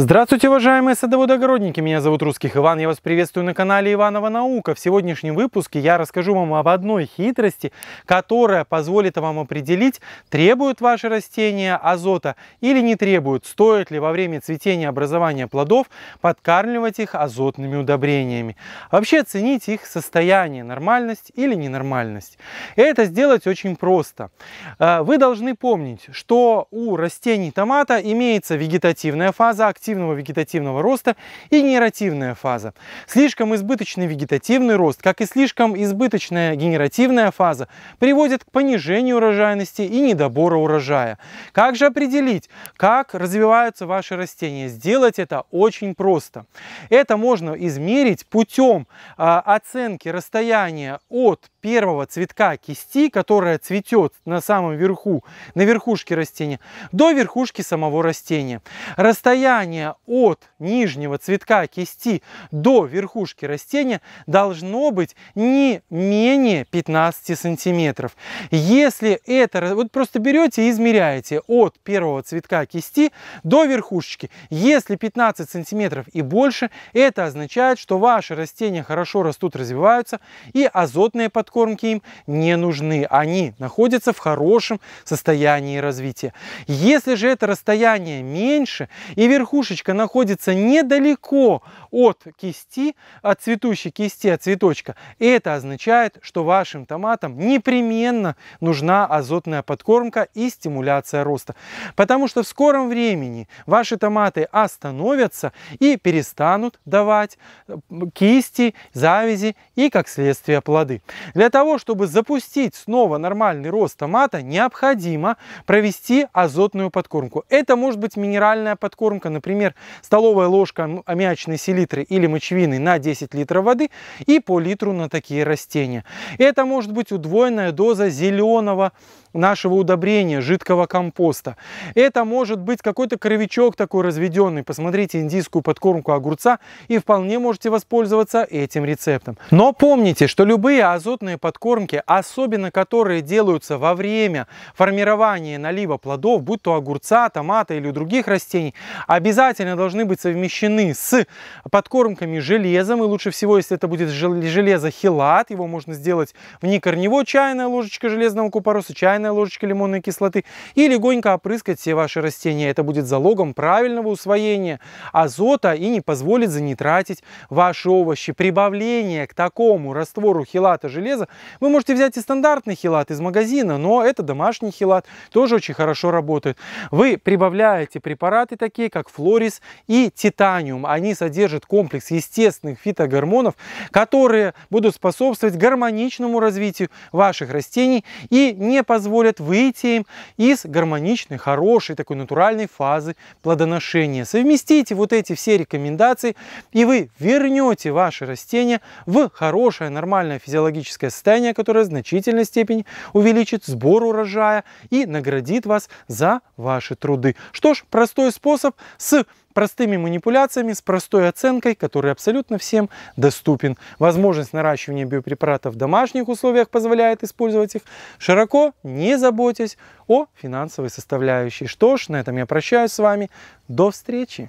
Здравствуйте, уважаемые садоводы-огородники! Меня зовут Русских Иван, я вас приветствую на канале Иванова Наука. В сегодняшнем выпуске я расскажу вам об одной хитрости, которая позволит вам определить, требуют ваши растения азота или не требуют, стоит ли во время цветения образования плодов подкармливать их азотными удобрениями. Вообще оценить их состояние, нормальность или ненормальность. Это сделать очень просто. Э, вы должны помнить, что у растений томата имеется вегетативная фаза, активности активного вегетативного роста и генеративная фаза. Слишком избыточный вегетативный рост, как и слишком избыточная генеративная фаза, приводит к понижению урожайности и недобора урожая. Как же определить, как развиваются ваши растения? Сделать это очень просто. Это можно измерить путем а, оценки расстояния от первого цветка кисти, которая цветет на самом верху, на верхушке растения, до верхушки самого растения. Расстояние от нижнего цветка кисти до верхушки растения должно быть не менее 15 сантиметров. Если это, вот просто берете и измеряете от первого цветка кисти до верхушечки. Если 15 сантиметров и больше, это означает, что ваши растения хорошо растут, развиваются и азотные подкормки подкормки им не нужны. Они находятся в хорошем состоянии развития. Если же это расстояние меньше и верхушечка находится недалеко от кисти, от цветущей кисти, от цветочка, это означает, что вашим томатам непременно нужна азотная подкормка и стимуляция роста. Потому что в скором времени ваши томаты остановятся и перестанут давать э, кисти, завязи и, как следствие, плоды. Для того, чтобы запустить снова нормальный рост томата, необходимо провести азотную подкормку. Это может быть минеральная подкормка, например, столовая ложка аммиачной селитры или мочевины на 10 литров воды и по литру на такие растения. Это может быть удвоенная доза зеленого нашего удобрения, жидкого компоста. Это может быть какой-то коровичок такой разведенный. Посмотрите индийскую подкормку огурца и вполне можете воспользоваться этим рецептом. Но помните, что любые азотные подкормки, особенно которые делаются во время формирования налива плодов, будь то огурца, томата или других растений, обязательно должны быть совмещены с подкормками железом. И лучше всего, если это будет железо хилат, его можно сделать в некорневой чайная ложечка железного купороса, чайная чайная ложечка лимонной кислоты и легонько опрыскать все ваши растения. Это будет залогом правильного усвоения азота и не позволит занитратить ваши овощи. Прибавление к такому раствору хилата железа вы можете взять и стандартный хилат из магазина, но это домашний хилат, тоже очень хорошо работает. Вы прибавляете препараты такие, как флорис и титаниум. Они содержат комплекс естественных фитогормонов, которые будут способствовать гармоничному развитию ваших растений и не позволят позволят выйти им из гармоничной, хорошей, такой натуральной фазы плодоношения. Совместите вот эти все рекомендации, и вы вернете ваше растение в хорошее, нормальное физиологическое состояние, которое в значительной степени увеличит сбор урожая и наградит вас за ваши труды. Что ж, простой способ с простыми манипуляциями, с простой оценкой, который абсолютно всем доступен. Возможность наращивания биопрепаратов в домашних условиях позволяет использовать их широко, не заботясь о финансовой составляющей. Что ж, на этом я прощаюсь с вами. До встречи!